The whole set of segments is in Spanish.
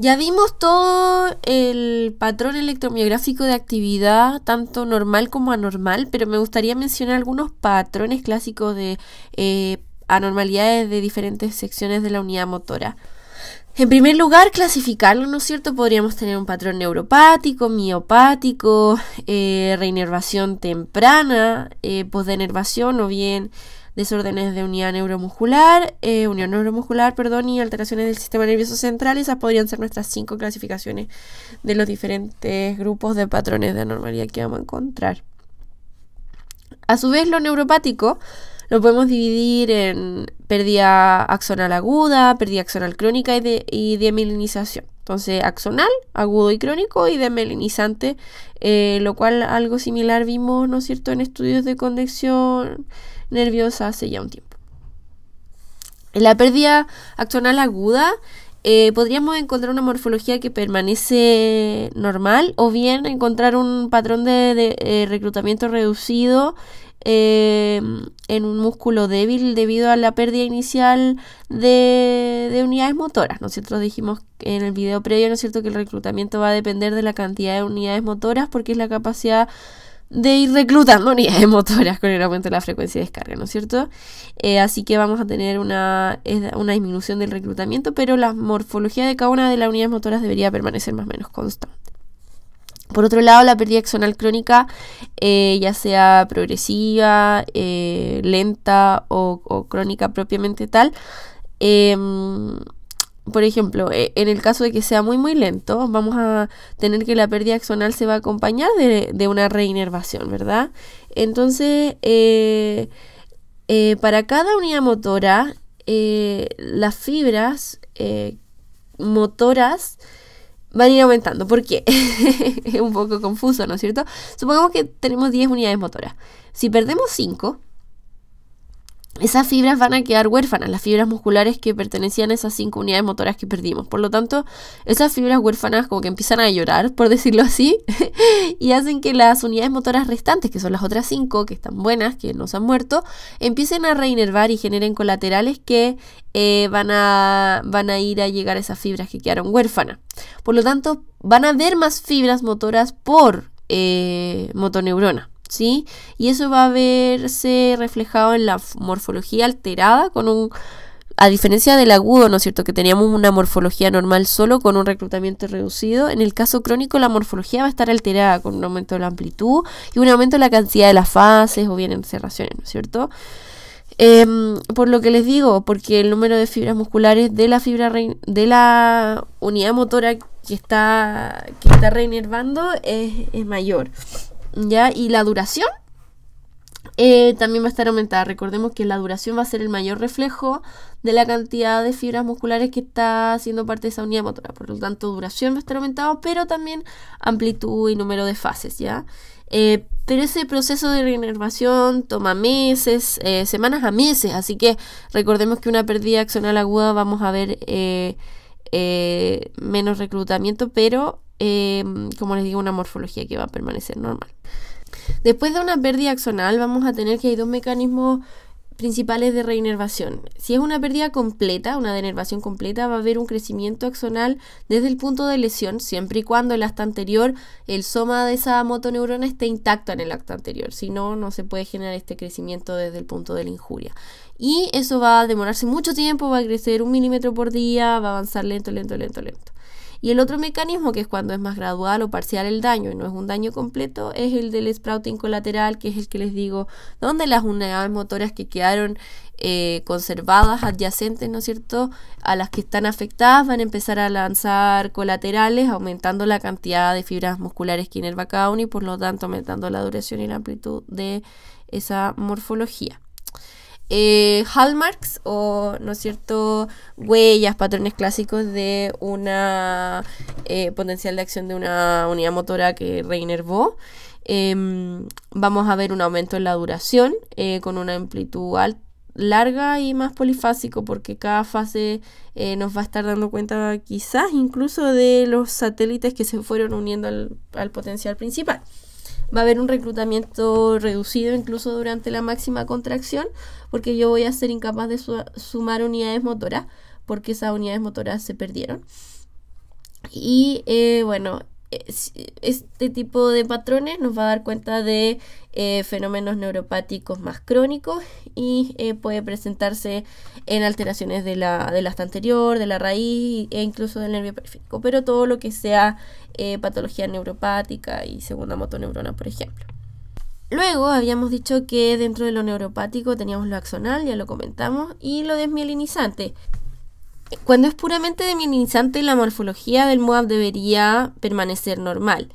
Ya vimos todo el patrón electromiográfico de actividad, tanto normal como anormal, pero me gustaría mencionar algunos patrones clásicos de eh, anormalidades de diferentes secciones de la unidad motora. En primer lugar, clasificarlo, ¿no es cierto? Podríamos tener un patrón neuropático, miopático, eh, reinervación temprana, eh, posdenervación o bien desórdenes de unidad neuromuscular, eh, unión neuromuscular, perdón, y alteraciones del sistema nervioso central. Esas podrían ser nuestras cinco clasificaciones de los diferentes grupos de patrones de anormalidad que vamos a encontrar. A su vez, lo neuropático lo podemos dividir en pérdida axonal aguda, pérdida axonal crónica y, de, y demelinización. Entonces, axonal, agudo y crónico y demelinizante, eh, lo cual algo similar vimos, ¿no es cierto?, en estudios de conexión nerviosa hace ya un tiempo. En la pérdida axonal aguda eh, podríamos encontrar una morfología que permanece normal o bien encontrar un patrón de, eh, reclutamiento reducido eh, en un músculo débil debido a la pérdida inicial de, unidades motoras. Nosotros dijimos en el video previo, ¿no es cierto?, que el reclutamiento va a depender de la cantidad de unidades motoras porque es la capacidad de ir reclutando unidades motoras con el aumento de la frecuencia de descarga, ¿no es cierto? Eh, así que vamos a tener una, disminución del reclutamiento, pero la morfología de cada una de las unidades motoras debería permanecer más o menos constante. Por otro lado, la pérdida axonal crónica, eh, ya sea progresiva, eh, lenta o, o, crónica propiamente tal, em, por ejemplo, eh, en el caso de que sea muy muy lento, vamos a tener que la pérdida axonal se va a acompañar de, una reinervación, ¿verdad? Entonces, eh, eh, para cada unidad motora, las fibras motoras van a ir aumentando. ¿Por qué? es un poco confuso, ¿no es cierto? Supongamos que tenemos 10 unidades motoras. Si perdemos 5, esas fibras van a quedar huérfanas, las fibras musculares que pertenecían a esas cinco unidades motoras que perdimos. Por lo tanto, esas fibras huérfanas como que empiezan a llorar, por decirlo así, y hacen que las unidades motoras restantes, que son las otras cinco, que están buenas, que no se han muerto, empiecen a reinervar y generen colaterales que eh, van, a, ir a llegar a esas fibras que quedaron huérfanas. Por lo tanto, van a haber más fibras motoras por eh, motoneurona. ¿sí? Y eso va a verse reflejado en la morfología alterada con un a diferencia del agudo, ¿no es cierto?, que teníamos una morfología normal solo con un reclutamiento reducido, en el caso crónico la morfología va a estar alterada con un aumento de la amplitud y un aumento de la cantidad de las fases o bien encerraciones, ¿no es cierto? Em, por lo que les digo, porque el número de fibras musculares de la fibra de la unidad motora que está, que está reinervando es, es mayor. Y la duración eh, también va a estar aumentada. Recordemos que la duración va a ser el mayor reflejo de la cantidad de fibras musculares que está haciendo parte de esa unidad motora. Por lo tanto, duración va a estar aumentada, pero también amplitud y número de fases, ¿ya? Eh, pero ese proceso de reinervación toma meses, eh, semanas a meses, así que recordemos que una pérdida axonal aguda vamos a ver menos reclutamiento, pero eh, como les digo, una morfología que va a permanecer normal. Después de una pérdida axonal vamos a tener que hay dos mecanismos principales de reinervación. Si es una pérdida completa, una denervación completa, va a haber un crecimiento axonal desde el punto de lesión, siempre y cuando el acta anterior, el soma de esa motoneurona esté intacto en el acto anterior. Si no, no se puede generar este crecimiento desde el punto de la injuria. Y eso va a demorarse mucho tiempo, va a crecer un milímetro por día, va a avanzar lento, lento, lento, lento. Y el otro mecanismo, que es cuando es más gradual o parcial el daño y no es un daño completo, es el del sprouting colateral, que es el que les digo, donde las unidades motoras que quedaron eh, conservadas, adyacentes, ¿no es cierto?, a las que están afectadas van a empezar a lanzar colaterales, aumentando la cantidad de fibras musculares que inerva cada uno y por lo tanto aumentando la duración y la amplitud de esa morfología eh, hallmarks o, ¿no es cierto?, huellas, patrones clásicos de una eh, potencial de acción de una unidad motora que reinervó. Em, vamos a ver un aumento en la duración eh, con una amplitud larga y más polifásico porque cada fase eh, nos va a estar dando cuenta quizás incluso de los satélites que se fueron uniendo al potencial principal va a haber un reclutamiento reducido incluso durante la máxima contracción, porque yo voy a ser incapaz de sumar unidades motoras, porque esas unidades motoras se perdieron. Y eh, bueno, este tipo de patrones nos va a dar cuenta de eh, fenómenos neuropáticos más crónicos y eh, puede presentarse en alteraciones de la, hasta anterior, de la raíz e incluso del nervio periférico, pero todo lo que sea eh, patología neuropática y segunda motoneurona, por ejemplo. Luego habíamos dicho que dentro de lo neuropático teníamos lo axonal, ya lo comentamos, y lo desmielinizante. Cuando es puramente deminizante, la morfología del MOAB debería permanecer normal.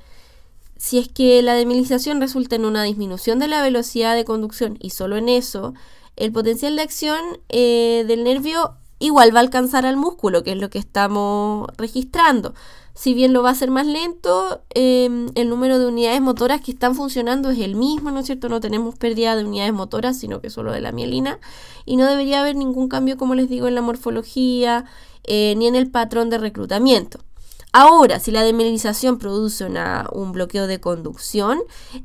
Si es que la demilización resulta en una disminución de la velocidad de conducción y solo en eso, el potencial de acción eh, del nervio igual va a alcanzar al músculo, que es lo que estamos registrando. Si bien lo va a hacer más lento, em, el número de unidades motoras que están funcionando es el mismo, ¿no es cierto? No tenemos pérdida de unidades motoras, sino que solo de la mielina. Y no debería haber ningún cambio, como les digo, en la morfología eh, ni en el patrón de reclutamiento. Ahora, si la deminización produce un bloqueo de conducción,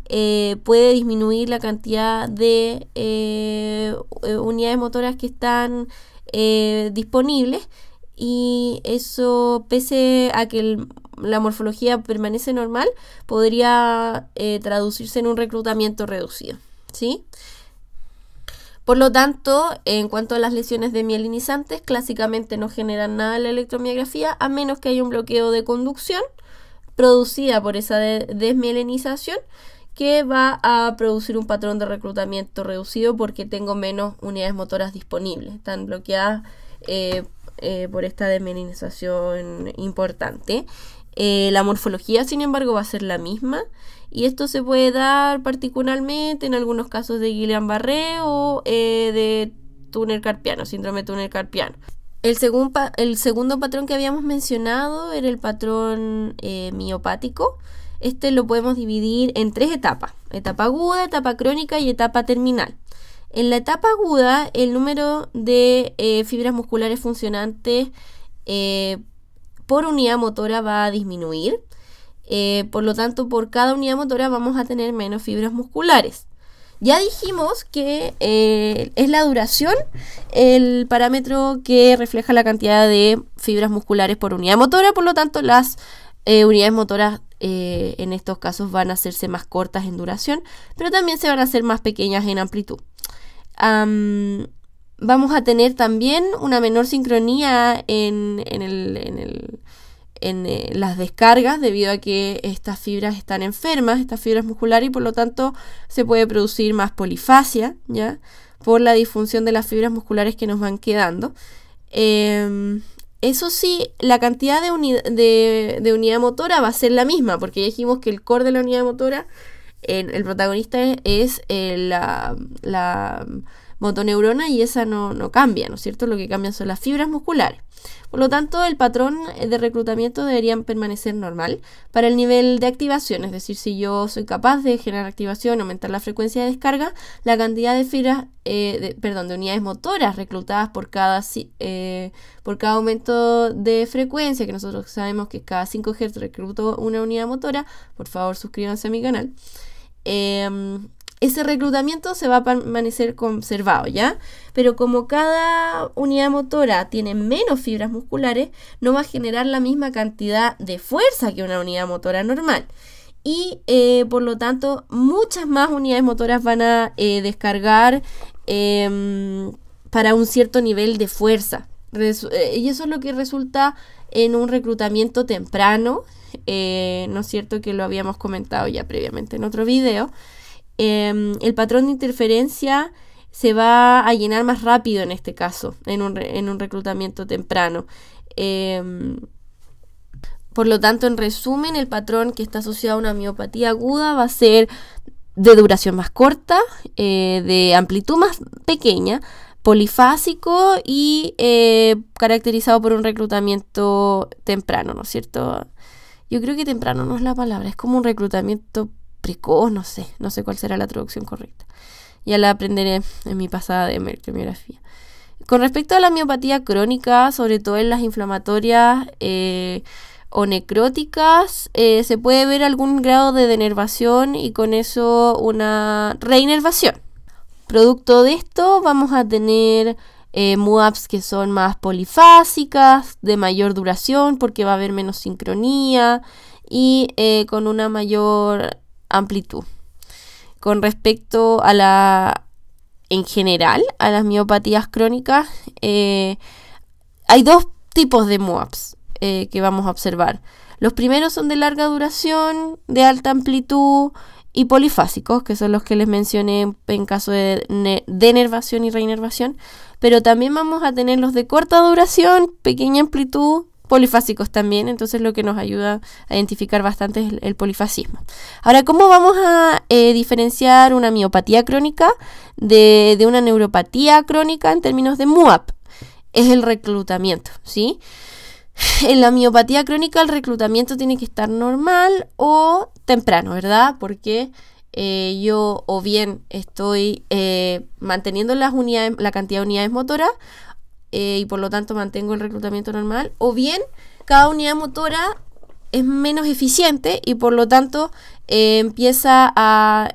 eh, puede disminuir la cantidad de eh, unidades motoras que están disponibles y eso, pese a que la morfología permanece normal, podría eh, traducirse en un reclutamiento reducido. ¿sí? Por lo tanto, en cuanto a las lesiones de clásicamente no generan nada en la electromiografía, a menos que haya un bloqueo de conducción producida por esa desmielinización que va a producir un patrón de reclutamiento reducido porque tengo menos unidades motoras disponibles. Están bloqueadas eh, eh, por esta demenización importante. Eh, la morfología, sin embargo, va a ser la misma y esto se puede dar particularmente en algunos casos de Guillain-Barré o eh, de túnel carpiano, síndrome túnel carpiano. El, segundo patrón que habíamos mencionado era el patrón miopático. Este lo podemos dividir en tres etapas, etapa aguda, etapa crónica y etapa terminal. En la etapa aguda, el número de eh, fibras musculares funcionantes eh, por unidad motora va a disminuir. Eh, por lo tanto, por cada unidad motora vamos a tener menos fibras musculares. Ya dijimos que es la duración el parámetro que refleja la cantidad de fibras musculares por unidad motora, por lo tanto las unidades motoras en estos casos van a hacerse más cortas en duración, pero también se van a hacer más pequeñas en amplitud vamos a tener también una menor sincronía en, en, el, en, eh, las descargas debido a que estas fibras están enfermas, estas fibras musculares, y por lo tanto se puede producir más polifasia, ¿ya? Por la disfunción de las fibras musculares que nos van quedando. Em, eso sí, la cantidad de, de, de, unidad motora va a ser la misma, porque dijimos que el core de la unidad motora el, protagonista es, eh, la, la, motoneurona y esa no, cambia, ¿no es cierto? Lo que cambian son las fibras musculares. Por lo tanto, el patrón de reclutamiento debería permanecer normal para el nivel de activación, es decir, si yo soy capaz de generar activación, aumentar la frecuencia de descarga, la cantidad de fibras, eh, perdón, de unidades motoras reclutadas por cada, eh, por cada aumento de frecuencia, que nosotros sabemos que cada 5 Hz recluto una unidad motora, por favor suscríbanse a mi canal. Em, ese reclutamiento se va a permanecer conservado, ¿ya? Pero como cada unidad motora tiene menos fibras musculares, no va a generar la misma cantidad de fuerza que una unidad motora normal. Y eh, por lo tanto, muchas más unidades motoras van a eh, descargar em, para un cierto nivel de fuerza. Eh, y eso es lo que resulta en un reclutamiento temprano, eh, ¿no es cierto? Que lo habíamos comentado ya previamente en otro video. Em, el patrón de interferencia se va a llenar más rápido en este caso, en un, en un reclutamiento temprano. Em, por lo tanto, en resumen, el patrón que está asociado a una miopatía aguda va a ser de duración más corta, eh, de amplitud más pequeña, polifásico y eh, caracterizado por un reclutamiento temprano, ¿no es cierto? Yo creo que temprano no es la palabra, es como un reclutamiento precoz, no sé, no sé cuál será la traducción correcta. Ya la aprenderé en mi pasada de mercremiografía. Con respecto a la miopatía crónica, sobre todo en las inflamatorias eh, o necróticas, eh, se puede ver algún grado de denervación y con eso una reinervación. Producto de esto vamos a tener eh, MUAPs que son más polifásicas, de mayor duración porque va a haber menos sincronía y eh, con una mayor amplitud. Con respecto a la, en general, a las miopatías crónicas, eh, hay dos tipos de MUAPs que vamos a observar. Los primeros son de larga duración, de alta amplitud y polifásicos, que son los que les mencioné en caso de denervación y reinervación pero también vamos a tener los de corta duración, pequeña amplitud, polifásicos también, entonces lo que nos ayuda a identificar bastante es el, polifascismo polifasismo. Ahora, ¿cómo vamos a eh, diferenciar una miopatía crónica de, de una neuropatía crónica en términos de MUAP? Es el reclutamiento, ¿sí? En la miopatía crónica el reclutamiento tiene que estar normal o temprano, ¿verdad? Porque eh, yo o bien estoy eh, manteniendo las unidades, la cantidad de unidades motoras eh, y por lo tanto mantengo el reclutamiento normal, o bien cada unidad motora es menos eficiente y por lo tanto empieza a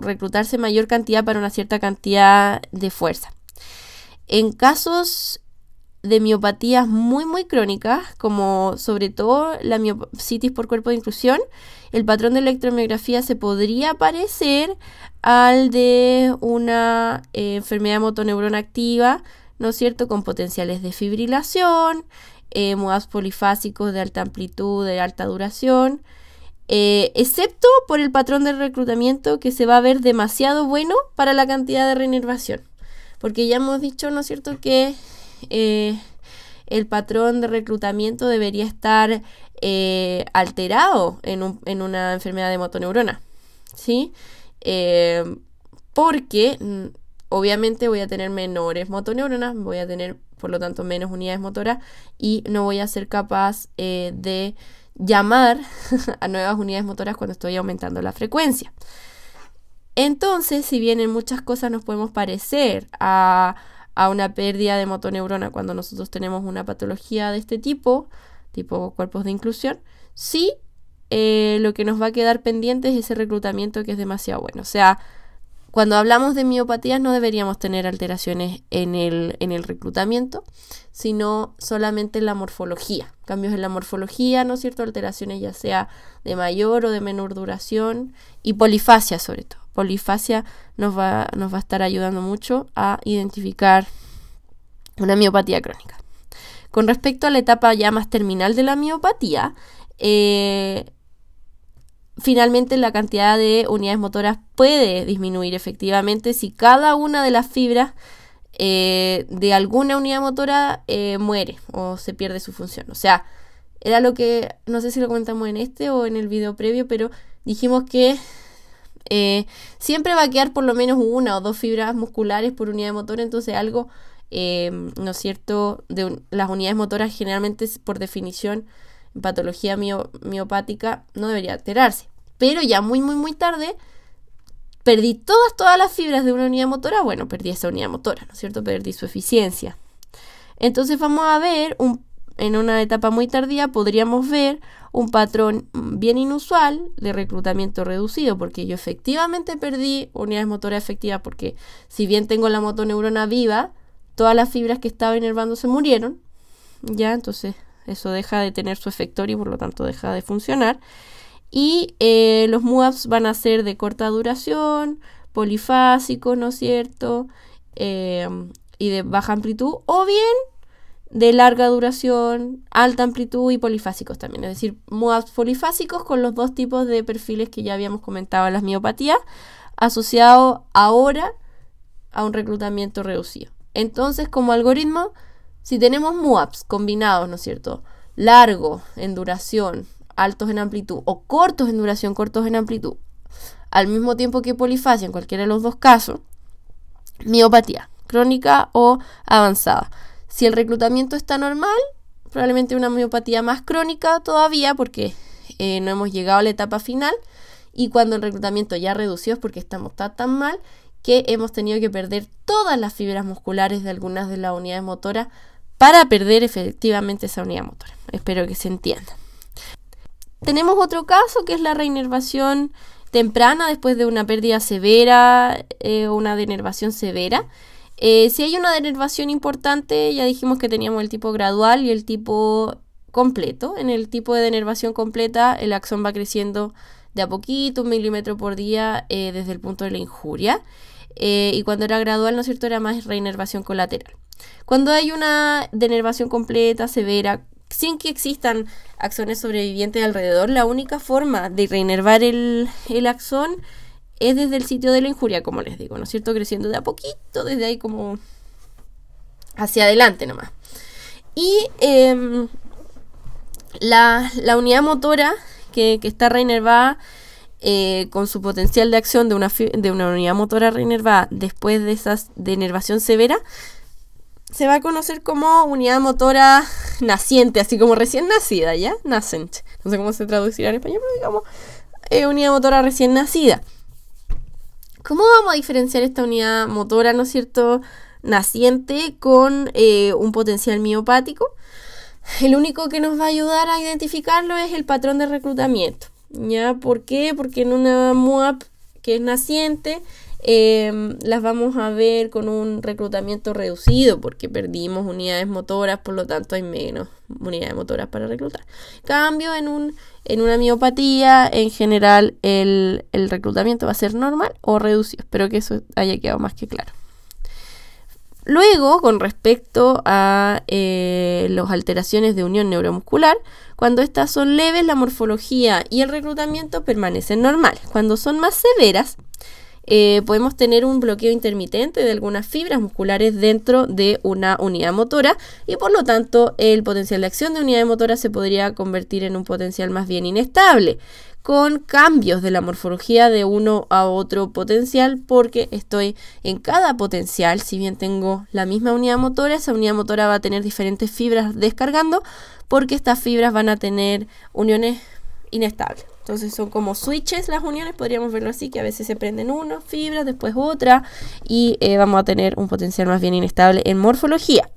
reclutarse mayor cantidad para una cierta cantidad de fuerza. En casos de miopatías muy muy crónicas, como sobre todo la miopsitis por cuerpo de inclusión, el patrón de electromiografía se podría parecer al de una eh, enfermedad motoneurona activa, ¿no es cierto?, con potenciales de fibrilación, eh, modas polifásicos de alta amplitud, de alta duración, eh, excepto por el patrón de reclutamiento que se va a ver demasiado bueno para la cantidad de reinervación. Porque ya hemos dicho, ¿no es cierto?, que eh, el patrón de reclutamiento debería estar eh, alterado en, una enfermedad de motoneurona, ¿sí? Eh, porque mm, obviamente voy a tener menores motoneuronas, voy a tener por lo tanto menos unidades motoras y no voy a ser capaz eh, de llamar a nuevas unidades motoras cuando estoy aumentando la frecuencia. Entonces, si bien en muchas cosas nos podemos parecer a a una pérdida de motoneurona cuando nosotros tenemos una patología de este tipo, tipo cuerpos de inclusión, sí eh, lo que nos va a quedar pendiente es ese reclutamiento que es demasiado bueno. O sea, cuando hablamos de miopatías no deberíamos tener alteraciones en el, en el reclutamiento, sino solamente en la morfología, cambios en la morfología, ¿no es cierto? Alteraciones ya sea de mayor o de menor duración y polifasia sobre todo polifasia nos va, nos va a estar ayudando mucho a identificar una miopatía crónica. Con respecto a la etapa ya más terminal de la miopatía, eh, finalmente la cantidad de unidades motoras puede disminuir efectivamente si cada una de las fibras eh, de alguna unidad motora eh, muere o se pierde su función. O sea, era lo que, no sé si lo comentamos en este o en el video previo, pero dijimos que eh, siempre va a quedar por lo menos una o dos fibras musculares por unidad de motor, entonces algo, em, ¿no es cierto? De las unidades motoras generalmente, por definición, en patología miopática, no debería alterarse. Pero ya muy, muy, muy tarde, perdí todas, todas las fibras de una unidad motora, bueno, perdí esa unidad motora, ¿no es cierto? Perdí su eficiencia. Entonces vamos a ver un en una etapa muy tardía podríamos ver un patrón bien inusual de reclutamiento reducido, porque yo efectivamente perdí unidades motoras efectivas, porque si bien tengo la motoneurona viva, todas las fibras que estaba inervando se murieron, ya, entonces eso deja de tener su efector y por lo tanto deja de funcionar. Y eh, los MUAPs van a ser de corta duración, polifásicos, ¿no es cierto? Eh, y de baja amplitud, o bien de larga duración, alta amplitud y polifásicos también, es decir, muaps polifásicos con los dos tipos de perfiles que ya habíamos comentado en las miopatías, asociado ahora a un reclutamiento reducido. Entonces, como algoritmo, si tenemos MUAPs combinados, ¿no es cierto? largo en duración, altos en amplitud, o cortos en duración, cortos en amplitud, al mismo tiempo que polifasia en cualquiera de los dos casos, miopatía, crónica o avanzada. Si el reclutamiento está normal, probablemente una miopatía más crónica todavía porque eh, no hemos llegado a la etapa final y cuando el reclutamiento ya reducido es porque estamos tan, mal que hemos tenido que perder todas las fibras musculares de algunas de las unidades motoras para perder efectivamente esa unidad motora. Espero que se entienda. Tenemos otro caso que es la reinervación temprana después de una pérdida severa eh, o una denervación severa eh, si hay una denervación importante, ya dijimos que teníamos el tipo gradual y el tipo completo. En el tipo de denervación completa, el axón va creciendo de a poquito, un milímetro por día eh, desde el punto de la injuria. Eh, y cuando era gradual, ¿no es cierto?, era más reinervación colateral. Cuando hay una denervación completa, severa, sin que existan axones sobrevivientes alrededor, la única forma de reinervar el, el axón es desde el sitio de la injuria, como les digo, ¿no es cierto? Creciendo de a poquito, desde ahí como hacia adelante nomás. Y em, la, unidad motora que, está reinervada eh, con su potencial de acción de una, unidad motora reinervada después de esas denervación severa se va a conocer como unidad motora naciente, así como recién nacida, ¿ya? Nascent. No sé cómo se traducirá en español, pero digamos eh, unidad motora recién nacida. ¿Cómo vamos a diferenciar esta unidad motora, ¿no es cierto?, naciente con eh, un potencial miopático. El único que nos va a ayudar a identificarlo es el patrón de reclutamiento. ¿Ya? ¿Por qué? Porque en una MUAP que es naciente, Em, las vamos a ver con un reclutamiento reducido porque perdimos unidades motoras, por lo tanto hay menos unidades motoras para reclutar. Cambio en, un, en una miopatía, en general el, reclutamiento va a ser normal o reducido. Espero que eso haya quedado más que claro. Luego, con respecto a eh, las alteraciones de unión neuromuscular, cuando estas son leves, la morfología y el reclutamiento permanecen normales. Cuando son más severas, eh, podemos tener un bloqueo intermitente de algunas fibras musculares dentro de una unidad motora y por lo tanto el potencial de acción de unidad motora se podría convertir en un potencial más bien inestable con cambios de la morfología de uno a otro potencial porque estoy en cada potencial, si bien tengo la misma unidad motora, esa unidad motora va a tener diferentes fibras descargando porque estas fibras van a tener uniones inestables. Entonces son como switches las uniones, podríamos verlo así, que a veces se prenden unas fibras, después otra, y eh, vamos a tener un potencial más bien inestable en morfología.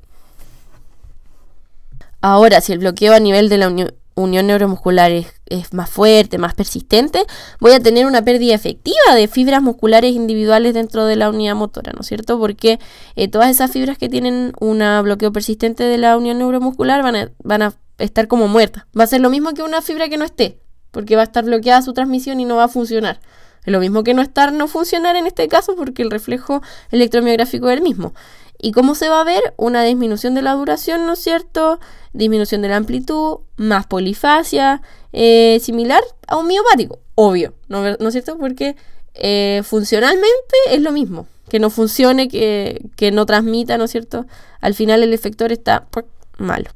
Ahora, si el bloqueo a nivel de la unión neuromuscular es, más fuerte, más persistente, voy a tener una pérdida efectiva de fibras musculares individuales dentro de la unidad motora, ¿no es cierto? Porque eh, todas esas fibras que tienen un bloqueo persistente de la unión neuromuscular van a estar como muertas. Va a ser lo mismo que una fibra que no esté porque va a estar bloqueada su transmisión y no va a funcionar. Es lo mismo que no estar, no funcionar en este caso, porque el reflejo electromiográfico es el mismo. ¿Y cómo se va a ver? Una disminución de la duración, ¿no es cierto? Disminución de la amplitud, más polifasia, eh, similar a un miopático, obvio, ¿no, es cierto? Porque eh, funcionalmente es lo mismo, que no funcione, que, que no transmita, ¿no es cierto? Al final el efector está pues, malo.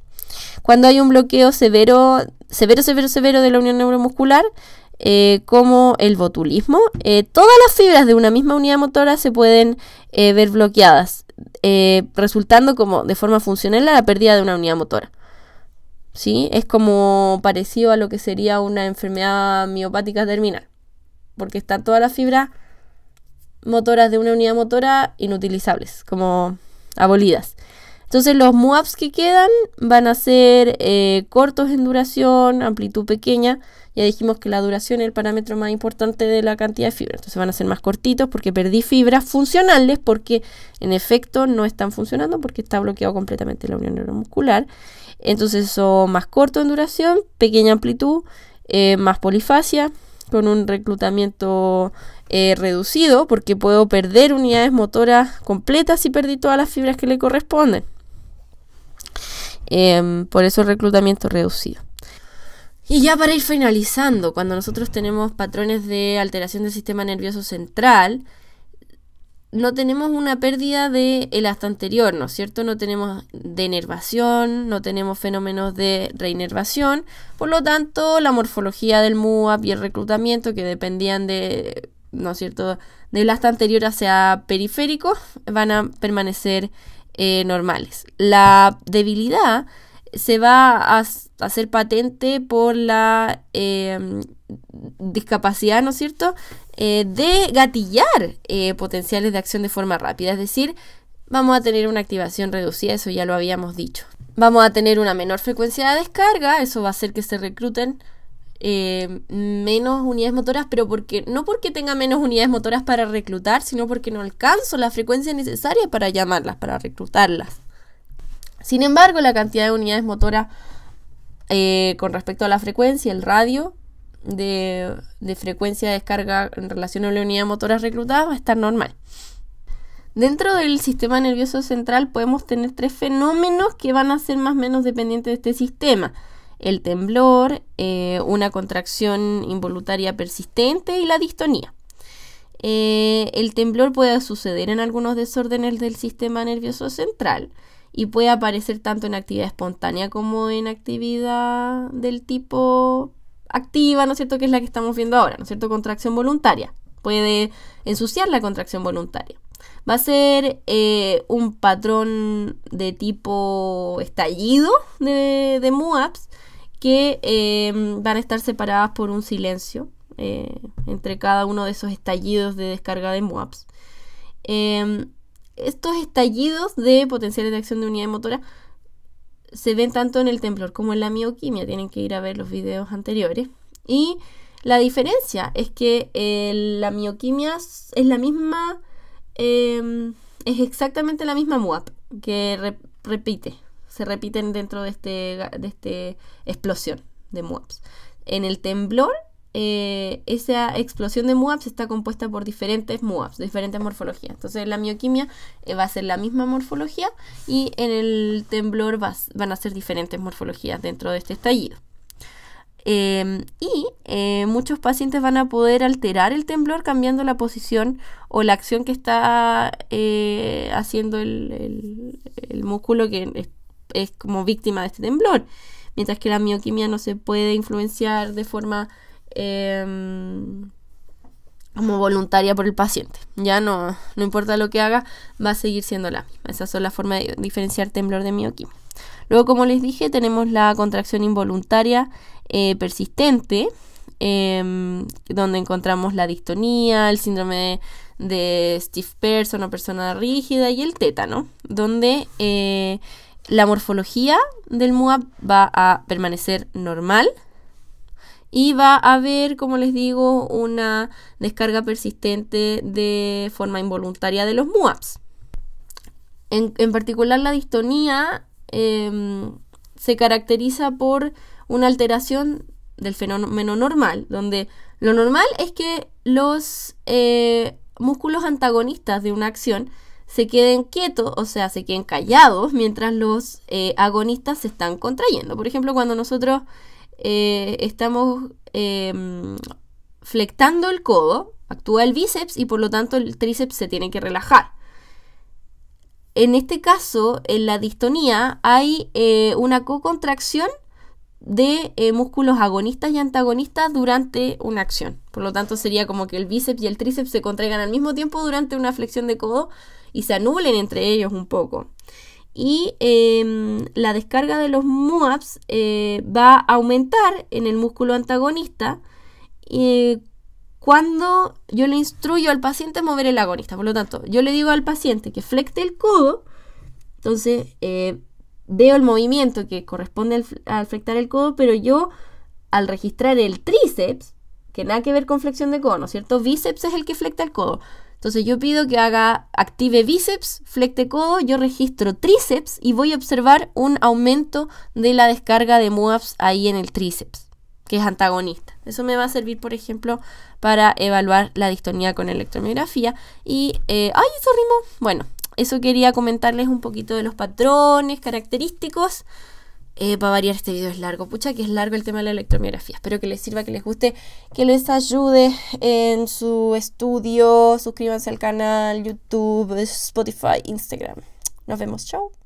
Cuando hay un bloqueo severo severo, severo, severo de la unión neuromuscular, eh, como el botulismo, eh, todas las fibras de una misma unidad motora se pueden eh, ver bloqueadas, resultando como de forma funcional a la pérdida de una unidad motora. ¿Sí? Es como parecido a lo que sería una enfermedad miopática terminal, porque están todas las fibras motoras de una unidad motora inutilizables, como abolidas. Entonces los MUAPs que quedan van a ser eh, cortos en duración, amplitud pequeña. Ya dijimos que la duración es el parámetro más importante de la cantidad de fibra. Entonces van a ser más cortitos porque perdí fibras funcionales porque en efecto no están funcionando porque está bloqueado completamente la unión neuromuscular. Entonces son más cortos en duración, pequeña amplitud, eh, más polifasia, con un reclutamiento eh, reducido porque puedo perder unidades motoras completas y perdí todas las fibras que le corresponden. Em, por eso el reclutamiento reducido. Y ya para ir finalizando, cuando nosotros tenemos patrones de alteración del sistema nervioso central, no tenemos una pérdida de el hasta anterior, ¿no es cierto? No tenemos denervación, no tenemos fenómenos de reinervación, por lo tanto, la morfología del MUAP y el reclutamiento que dependían de, ¿no es cierto?, del hasta anterior hacia periférico, van a permanecer eh, normales. La debilidad se va a hacer patente por la em, discapacidad, ¿no es cierto?, eh, de gatillar eh, potenciales de acción de forma rápida, es decir, vamos a tener una activación reducida, eso ya lo habíamos dicho. Vamos a tener una menor frecuencia de descarga, eso va a hacer que se recruten eh, menos unidades motoras, pero porque no porque tenga menos unidades motoras para reclutar, sino porque no alcanzo la frecuencia necesaria para llamarlas, para reclutarlas. Sin embargo, la cantidad de unidades motoras eh, con respecto a la frecuencia, el radio de, de frecuencia de descarga en relación a la unidad motoras reclutada va a estar normal. Dentro del sistema nervioso central podemos tener tres fenómenos que van a ser más o menos dependientes de este sistema el temblor, eh, una contracción involuntaria persistente y la distonía. Eh, el temblor puede suceder en algunos desórdenes del sistema nervioso central y puede aparecer tanto en actividad espontánea como en actividad del tipo activa, ¿no es cierto? Que es la que estamos viendo ahora, ¿no es cierto? Contracción voluntaria. Puede ensuciar la contracción voluntaria. Va a ser eh, un patrón de tipo estallido de MUAPS que em, van a estar separadas por un silencio eh, entre cada uno de esos estallidos de descarga de muaps. Em, estos estallidos de potenciales de acción de unidad motora se ven tanto en el temblor como en la mioquimia, tienen que ir a ver los videos anteriores. Y la diferencia es que la mioquimia es la misma, em, es exactamente la misma muap que repite, se repiten dentro de este, de este explosión de MUAPs. En el temblor, eh, esa explosión de MUAPs está compuesta por diferentes MUAPs, diferentes morfologías. Entonces la mioquimia eh, va a ser la misma morfología y en el temblor van a ser diferentes morfologías dentro de este estallido. Em, y eh, muchos pacientes van a poder alterar el temblor cambiando la posición o la acción que está haciendo el, el, músculo que es como víctima de este temblor, mientras que la mioquimia no se puede influenciar de forma em, como voluntaria por el paciente. Ya no, no importa lo que haga, va a seguir siendo la misma. Esas son la forma de diferenciar temblor de mioquimia. Luego, como les dije, tenemos la contracción involuntaria eh, persistente, em, donde encontramos la distonía, el síndrome de, de, Steve Person o persona rígida y el tétano, donde eh, la morfología del MUAP va a permanecer normal y va a haber, como les digo, una descarga persistente de forma involuntaria de los MUAPs. En, particular, la distonía em, se caracteriza por una alteración del fenómeno normal, donde lo normal es que los eh, músculos antagonistas de una acción se queden quietos, o sea, se queden callados mientras los eh, agonistas se están contrayendo. Por ejemplo, cuando nosotros eh, estamos em, flectando el codo, actúa el bíceps y por lo tanto el tríceps se tiene que relajar. En este caso, en la distonía hay eh, una cocontracción de músculos agonistas y antagonistas durante una acción. Por lo tanto, sería como que el bíceps y el tríceps se contraigan al mismo tiempo durante una flexión de codo y se anulen entre ellos un poco. Y em, la descarga de los MUAPs eh, va a aumentar en el músculo antagonista eh, cuando yo le instruyo al paciente a mover el agonista. Por lo tanto, yo le digo al paciente que flecte el codo, entonces eh, veo el movimiento que corresponde al, al el codo, pero yo al registrar el tríceps, que nada que ver con flexión de codo, ¿no es cierto? Bíceps es el que flecta el codo. Entonces yo pido que haga, active bíceps, flecte codo, yo registro tríceps y voy a observar un aumento de la descarga de MUAPS ahí en el tríceps, que es antagonista. Eso me va a servir, por ejemplo, para evaluar la distonía con electromiografía. Y, eh, ¡ay, eso rimó! Bueno, eso quería comentarles un poquito de los patrones característicos eh, para variar este video es largo. Pucha que es largo el tema de la electromiografía. Espero que les sirva, que les guste, que les ayude en su estudio. Suscríbanse al canal, YouTube, Spotify, Instagram. Nos vemos, chao.